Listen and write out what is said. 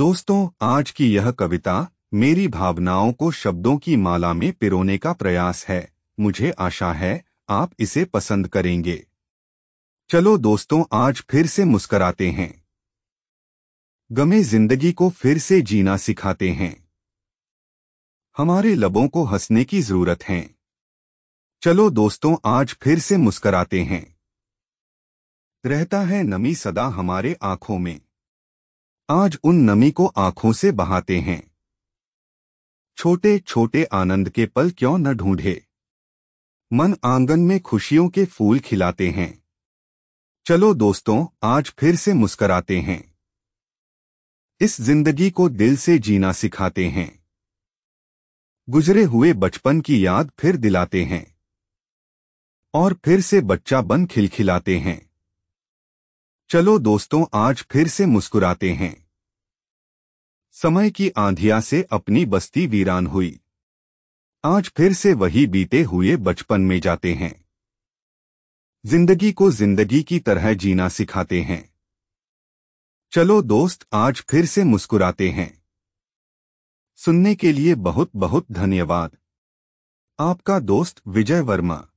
दोस्तों आज की यह कविता मेरी भावनाओं को शब्दों की माला में पिरोने का प्रयास है मुझे आशा है आप इसे पसंद करेंगे चलो दोस्तों आज फिर से मुस्कराते हैं गमे जिंदगी को फिर से जीना सिखाते हैं हमारे लबों को हंसने की जरूरत है चलो दोस्तों आज फिर से मुस्कराते हैं रहता है नमी सदा हमारे आंखों में आज उन नमी को आंखों से बहाते हैं छोटे छोटे आनंद के पल क्यों न ढूंढे मन आंगन में खुशियों के फूल खिलाते हैं चलो दोस्तों आज फिर से मुस्कराते हैं इस जिंदगी को दिल से जीना सिखाते हैं गुजरे हुए बचपन की याद फिर दिलाते हैं और फिर से बच्चा बन खिलखिलाते हैं चलो दोस्तों आज फिर से मुस्कुराते हैं समय की आंधिया से अपनी बस्ती वीरान हुई आज फिर से वही बीते हुए बचपन में जाते हैं जिंदगी को जिंदगी की तरह जीना सिखाते हैं चलो दोस्त आज फिर से मुस्कुराते हैं सुनने के लिए बहुत बहुत धन्यवाद आपका दोस्त विजय वर्मा